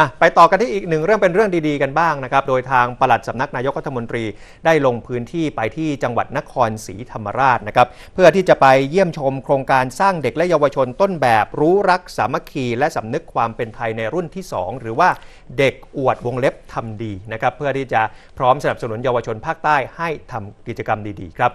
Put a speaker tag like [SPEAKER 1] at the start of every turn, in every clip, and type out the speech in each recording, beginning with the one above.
[SPEAKER 1] อ่ะไปต่อกันที่อีกหนึ่งเรื่องเป็นเรื่องดีๆกันบ้างนะครับ โดยทางปลัดสำนักนายกรัฐมนตรีได้ลงพื้นที่ไปที่จังหวัดนครศรีธรรมราชนะครับเพื่อที่จะไปเยี่ยมชมโครงการสร้างเด็กและเยาวชนต้นแบบ รู้รักสามัคคีและสำนึกความเป็นไทยในรุ่นที่ 2 หรือว่าเด็กอวดวงเล็บทำดีนะครับเพื่อที่จะพร้อมสนับสนุนเยาวชนภาคใต้ให้ทำกิจกรรมดีๆครับ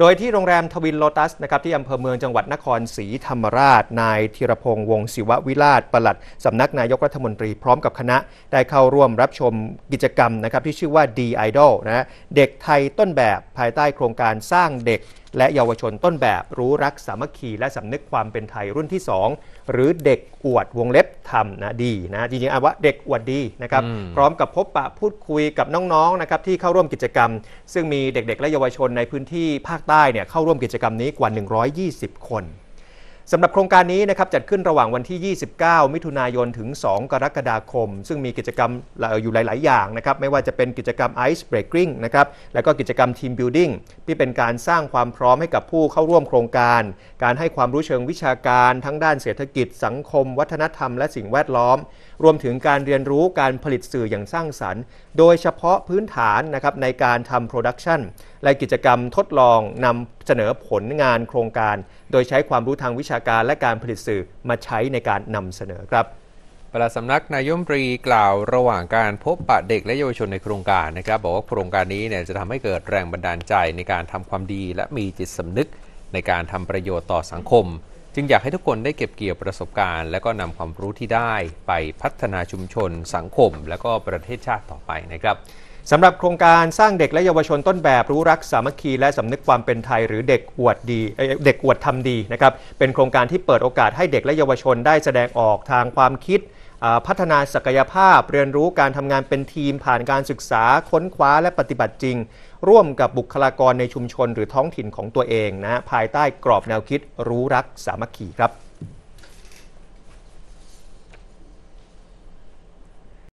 [SPEAKER 1] โดยที่โรงแรมทวินโลตัสนะครับที่อำเภอเมืองจังหวัดนครศรีธรรมราช นายธีรพงษ์วงศิววิราชปลัดสำนักนายกรัฐมนตรีพร้อมกับคณะ ได้เข้าร่วมรับชมกิจกรรมนะครับ ที่ชื่อว่า D Idol นะเด็กไทยต้นแบบภายใต้โครงการสร้างเด็กและเยาวชนต้นแบบรู้รักสามัคคี และสำนึกความเป็นไทยรุ่นที่ 2 หรือเด็กอวดวงเล็บทำนะดีนะจริงๆอาว่าเด็กอวดดีนะครับพร้อมกับพบปะพูดคุยกับน้องๆนะครับที่เข้าร่วมกิจกรรม ซึ่งมีเด็กๆ และเยาวชนในพื้นที่ภาคใต้เนี่ยเข้าร่วมกิจกรรมนี้กว่า 120 คนสำหรับโครงการนี้นะครับจัดขึ้นระหว่างวันที่ 29 มิถุนายนถึง 2 กรกฎาคม ซึ่งมีกิจกรรมอยู่หลาย ๆ อย่างนะครับ ไม่ว่าจะเป็นกิจกรรม Ice Breaking นะครับแล้วก็กิจกรรม Team Building ที่เป็นการสร้างความพร้อมให้กับผู้เข้าร่วมโครงการ การให้ความรู้เชิงวิชาการ ทั้งด้านเศรษฐกิจ สังคม วัฒนธรรมและสิ่งแวดล้อมรวมถึงการเรียนรู้การผลิตสื่ออย่างสร้างสรรค์ โดยเฉพาะพื้นฐานนะครับในการทำโปรดักชันและกิจกรรมทดลองนำเสนอผลงานโครงการโดยใช้ความรู้ทางวิชาการและการผลิตสื่อมาใช้ในการนำเสนอครับ ประหลัสำนักนายม
[SPEAKER 2] ตรีกล่าวระหว่างการพบปะเด็กและเยาวชนในโครงการนะครับ บอกว่าโครงการนี้เนี่ยจะทำให้เกิดแรงบันดาลใจในการทำความดี และมีจิตสำนึกในการทำประโยชน์ต่อสังคม จึงอยากให้ทุกคนได้เก็บเกี่ยวประสบการณ์และก็นำความรู้ที่ได้ไปพัฒนาชุม
[SPEAKER 1] ชนสังคม และก็ประเทศชาติต่อไปนะครับสำหรับโครงการสร้างเด็กและเยาวชนต้นแบบรู้รักสามัคคีและสำนึกความเป็นไทยหรือเด็กอวดดีเด็กอวดทำดีนะครับ เป็นโครงการที่เปิดโอกาสให้เด็กและเยาวชนได้แสดงออกทางความคิด พัฒนาศักยภาพ เรียนรู้การทำงานเป็นทีมผ่านการศึกษาค้นคว้าและปฏิบัติจริง ร่วมกับบุคลากรในชุมชนหรือท้องถิ่นของตัวเองนะภายใต้กรอบแนวคิด รู้รักสามัคคีครับ